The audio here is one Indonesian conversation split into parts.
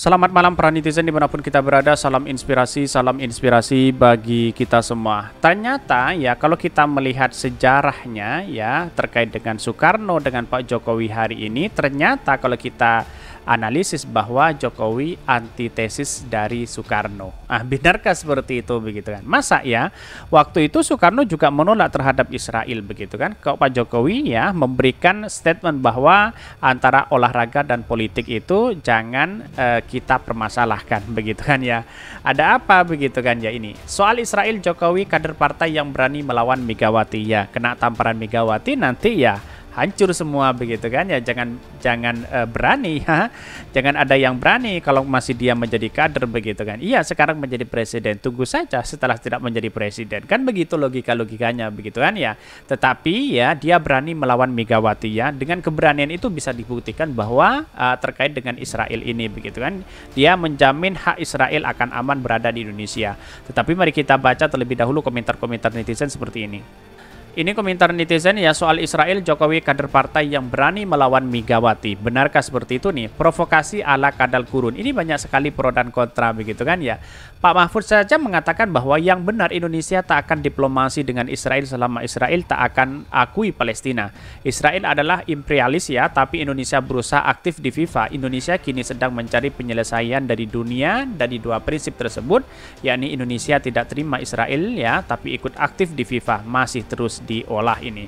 Selamat malam para netizen dimanapun kita berada, salam inspirasi, salam inspirasi bagi kita semua. Ternyata ya kalau kita melihat sejarahnya ya terkait dengan Soekarno dengan Pak Jokowi hari ini, ternyata kalau kita analisis bahwa Jokowi antitesis dari Soekarno. Ah, benarkah seperti itu begitu kan? Masa ya waktu itu Soekarno juga menolak terhadap Israel begitu kan? Kok Pak Jokowi ya memberikan statement bahwa antara olahraga dan politik itu jangan eh, kita permasalahkan begitu kan ya. Ada apa begitu kan ya ini? Soal Israel Jokowi kader partai yang berani melawan Megawati ya kena tamparan Megawati nanti ya hancur semua begitu kan ya jangan jangan uh, berani ya jangan ada yang berani kalau masih dia menjadi kader begitu kan iya sekarang menjadi presiden tunggu saja setelah tidak menjadi presiden kan begitu logika logikanya begitu kan ya tetapi ya dia berani melawan Megawati ya dengan keberanian itu bisa dibuktikan bahwa uh, terkait dengan Israel ini begitu kan dia menjamin hak Israel akan aman berada di Indonesia tetapi mari kita baca terlebih dahulu komentar-komentar netizen seperti ini ini komentar netizen ya soal Israel Jokowi kader partai yang berani melawan Megawati. Benarkah seperti itu nih? Provokasi ala kadal kurun. Ini banyak sekali pro dan kontra begitu kan ya. Pak Mahfud saja mengatakan bahwa yang benar Indonesia tak akan diplomasi dengan Israel selama Israel tak akan akui Palestina. Israel adalah imperialis ya, tapi Indonesia berusaha aktif di FIFA. Indonesia kini sedang mencari penyelesaian dari dunia dari dua prinsip tersebut, yakni Indonesia tidak terima Israel ya, tapi ikut aktif di FIFA masih terus diolah ini.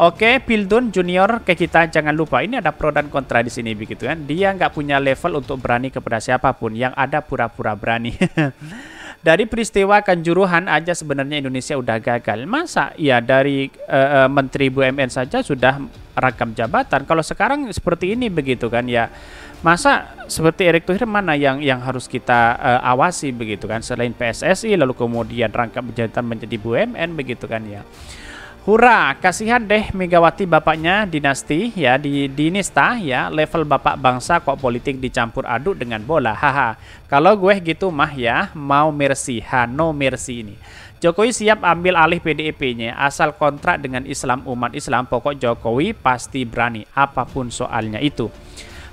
Oke, Pildun Junior ke kita jangan lupa ini ada pro dan kontra di sini begitu kan. Dia nggak punya level untuk berani kepada siapapun, yang ada pura-pura berani. dari peristiwa kanjuruhan aja sebenarnya Indonesia udah gagal. Masa ya dari uh, Menteri BUMN saja sudah ragam jabatan. Kalau sekarang seperti ini begitu kan ya masa seperti Erick Thohir mana yang yang harus kita uh, awasi begitu kan selain PSSI lalu kemudian rangkap jabatan menjadi BUMN begitu kan ya. Hura, kasihan deh Megawati bapaknya dinasti ya di dinista ya level bapak bangsa kok politik dicampur aduk dengan bola haha. Kalau gue gitu mah ya mau mercy ha no mercy ini. Jokowi siap ambil alih PDIP-nya asal kontrak dengan Islam umat Islam pokok Jokowi pasti berani apapun soalnya itu.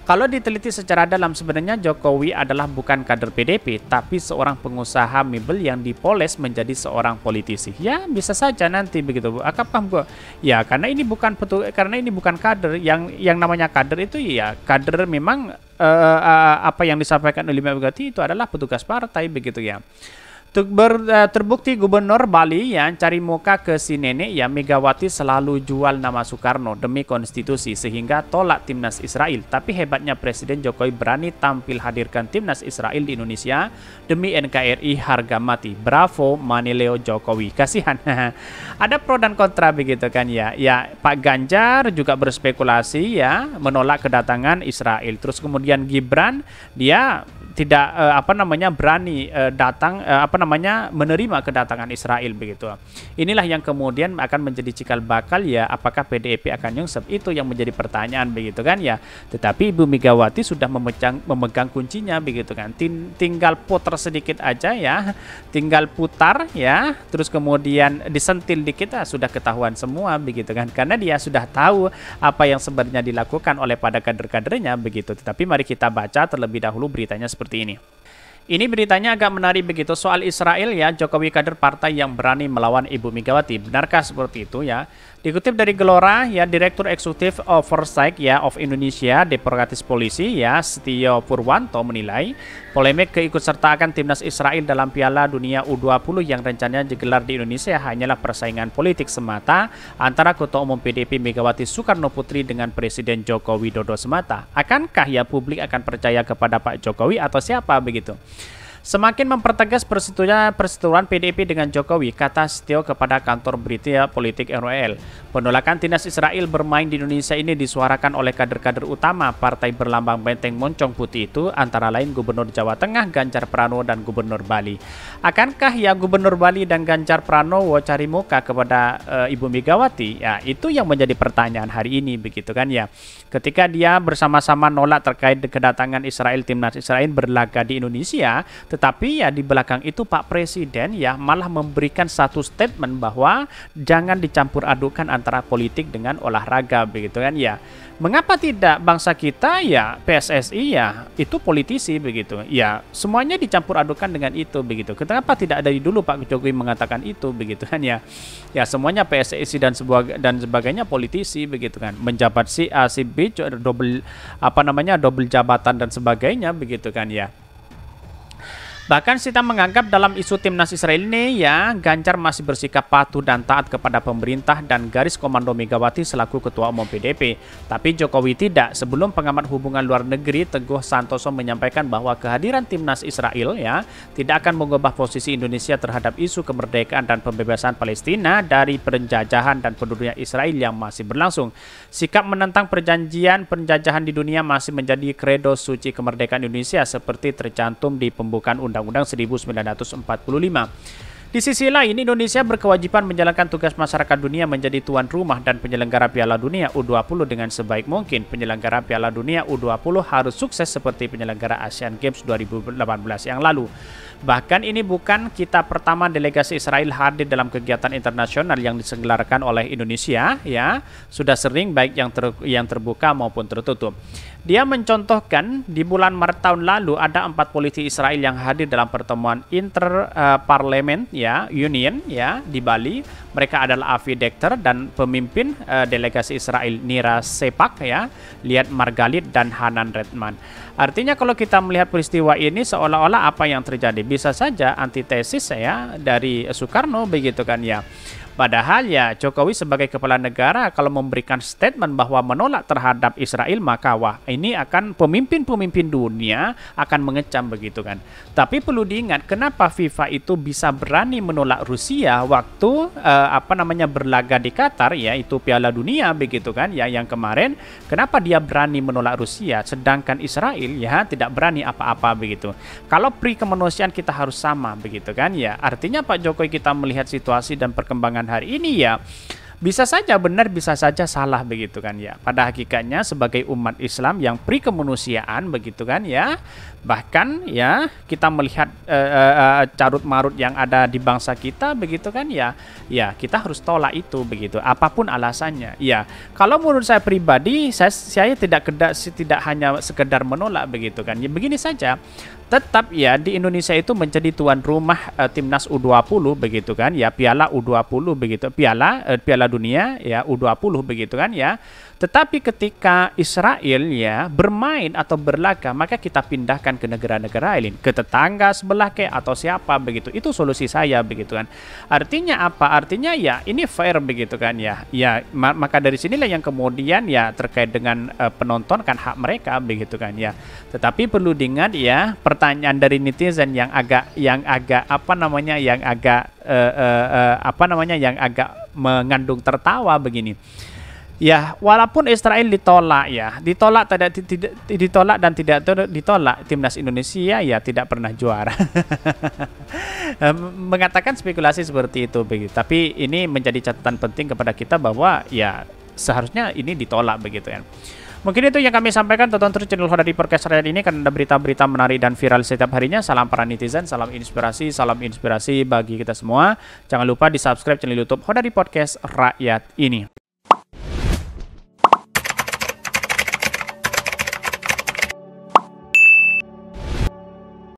Kalau diteliti secara dalam, sebenarnya Jokowi adalah bukan kader PDP, tapi seorang pengusaha mebel yang dipoles menjadi seorang politisi. Ya, bisa saja nanti begitu. Apakah gua? Ya, karena ini bukan petu, karena ini bukan kader. Yang yang namanya kader itu ya kader memang uh, uh, apa yang disampaikan oleh Megawati itu adalah petugas partai begitu ya. Eh, terbukti Gubernur Bali yang cari muka ke si nenek ya Megawati selalu jual nama Soekarno demi konstitusi sehingga tolak timnas Israel. Tapi hebatnya Presiden Jokowi berani tampil hadirkan timnas Israel di Indonesia demi NKRI harga mati. Bravo Manileo Jokowi. Kasihan. Ada pro dan kontra begitu kan ya. Ya Pak Ganjar juga berspekulasi ya menolak kedatangan Israel. Terus kemudian Gibran dia tidak uh, apa namanya berani uh, datang uh, apa namanya menerima kedatangan Israel begitu. Inilah yang kemudian akan menjadi cikal bakal ya apakah PDIP akan nyungsep itu yang menjadi pertanyaan begitu kan ya. Tetapi Ibu Megawati sudah memegang memegang kuncinya begitu kan. Tin, tinggal putar sedikit aja ya, tinggal putar ya, terus kemudian disentil di kita ah, sudah ketahuan semua begitu kan. Karena dia sudah tahu apa yang sebenarnya dilakukan oleh pada kader-kadernya begitu. Tetapi mari kita baca terlebih dahulu beritanya seperti Martini. Ini beritanya agak menarik begitu soal Israel ya, Jokowi kader partai yang berani melawan Ibu Megawati. Benarkah seperti itu ya? Dikutip dari Gelora ya, Direktur Eksekutif Oversight ya of Indonesia, Deportatis Polisi ya, Setio Purwanto menilai polemik keikutsertaan timnas Israel dalam Piala Dunia U20 yang rencananya digelar di Indonesia hanyalah persaingan politik semata antara Ketua Umum PDP Megawati Soekarno Putri dengan Presiden Joko Widodo semata. Akankah ya publik akan percaya kepada Pak Jokowi atau siapa begitu? Semakin mempertegas persetujuan perseteruan PDIP dengan Jokowi, kata Setio kepada kantor berita politik ROL. Penolakan timnas Israel bermain di Indonesia ini disuarakan oleh kader-kader utama partai berlambang benteng moncong putih itu, antara lain Gubernur Jawa Tengah Ganjar Pranowo dan Gubernur Bali. Akankah ya Gubernur Bali dan Ganjar Pranowo cari muka kepada e, Ibu Megawati? Ya, itu yang menjadi pertanyaan hari ini, begitu kan ya. Ketika dia bersama-sama nolak terkait kedatangan Israel timnas Israel berlaga di Indonesia, tetapi ya di belakang itu Pak Presiden ya malah memberikan satu statement bahwa jangan dicampur adukan antara politik dengan olahraga begitu kan ya. Mengapa tidak bangsa kita ya PSSI ya itu politisi begitu. Ya semuanya dicampur adukan dengan itu begitu. Kenapa tidak dari dulu Pak Jokowi mengatakan itu begitu kan ya. Ya semuanya PSSI dan sebagai dan sebagainya politisi begitu kan. Menjabat si A si B double apa namanya double jabatan dan sebagainya begitu kan ya. Bahkan Sita menganggap dalam isu timnas Israel ini ya Ganjar masih bersikap patuh dan taat kepada pemerintah dan garis komando Megawati selaku ketua umum PDP. Tapi Jokowi tidak sebelum pengamat hubungan luar negeri Teguh Santoso menyampaikan bahwa kehadiran timnas Israel ya tidak akan mengubah posisi Indonesia terhadap isu kemerdekaan dan pembebasan Palestina dari penjajahan dan penduduknya Israel yang masih berlangsung. Sikap menentang perjanjian penjajahan di dunia masih menjadi kredo suci kemerdekaan Indonesia seperti tercantum di pembukaan undang Undang-Undang 1945. Di sisi lain, Indonesia berkewajiban menjalankan tugas masyarakat dunia menjadi tuan rumah dan penyelenggara Piala Dunia U20 dengan sebaik mungkin. Penyelenggara Piala Dunia U20 harus sukses seperti penyelenggara ASEAN Games 2018 yang lalu. Bahkan ini bukan kita pertama delegasi Israel hadir dalam kegiatan internasional yang diselenggarakan oleh Indonesia, ya. Sudah sering baik yang ter, yang terbuka maupun tertutup. Dia mencontohkan di bulan Maret tahun lalu ada empat polisi Israel yang hadir dalam pertemuan interparlemen eh, uh, ya Union ya di Bali. Mereka adalah Avi Dekter dan pemimpin uh, delegasi Israel Nira Sepak ya, lihat Margalit dan Hanan Redman. Artinya kalau kita melihat peristiwa ini seolah-olah apa yang terjadi bisa saja antitesis ya dari Soekarno begitu kan ya. Padahal ya Jokowi sebagai kepala negara kalau memberikan statement bahwa menolak terhadap Israel maka wah ini akan pemimpin-pemimpin dunia akan mengecam begitu kan. Tapi perlu diingat kenapa FIFA itu bisa berani menolak Rusia waktu eh, apa namanya berlaga di Qatar ya itu Piala Dunia begitu kan ya yang kemarin kenapa dia berani menolak Rusia sedangkan Israel ya tidak berani apa-apa begitu kalau pri kemanusiaan kita harus sama begitu kan ya artinya Pak Jokowi kita melihat situasi dan perkembangan hari ini ya bisa saja benar, bisa saja salah begitu kan ya. Pada hakikatnya sebagai umat Islam yang pri kemanusiaan begitu kan ya. Bahkan ya kita melihat uh, uh, carut marut yang ada di bangsa kita begitu kan ya. Ya, kita harus tolak itu begitu apapun alasannya. Ya, kalau menurut saya pribadi saya saya tidak kedak tidak hanya sekedar menolak begitu kan. Ya begini saja tetap ya di Indonesia itu menjadi tuan rumah uh, timnas U20 begitu kan ya Piala U20 begitu Piala uh, Piala Dunia ya U20 begitu kan ya tetapi ketika Israel ya bermain atau berlaga maka kita pindahkan ke negara-negara lain ke tetangga sebelah ke atau siapa begitu itu solusi saya begitu kan artinya apa artinya ya ini fair begitu kan ya ya maka dari sinilah yang kemudian ya terkait dengan uh, penonton kan hak mereka begitu kan ya tetapi perlu diingat ya per pertanyaan dari netizen yang agak yang agak apa namanya yang agak uh, uh, uh, apa namanya yang agak mengandung tertawa begini. Ya, walaupun Israel ditolak ya, ditolak tidak ditolak dan tidak ditolak timnas Indonesia ya tidak pernah juara. Mengatakan spekulasi seperti itu begitu. Tapi ini menjadi catatan penting kepada kita bahwa ya seharusnya ini ditolak begitu Ya. Mungkin itu yang kami sampaikan. Tonton terus channel di Podcast Rakyat ini karena ada berita-berita menarik dan viral setiap harinya. Salam para netizen, salam inspirasi, salam inspirasi bagi kita semua. Jangan lupa di subscribe channel YouTube di Podcast Rakyat ini.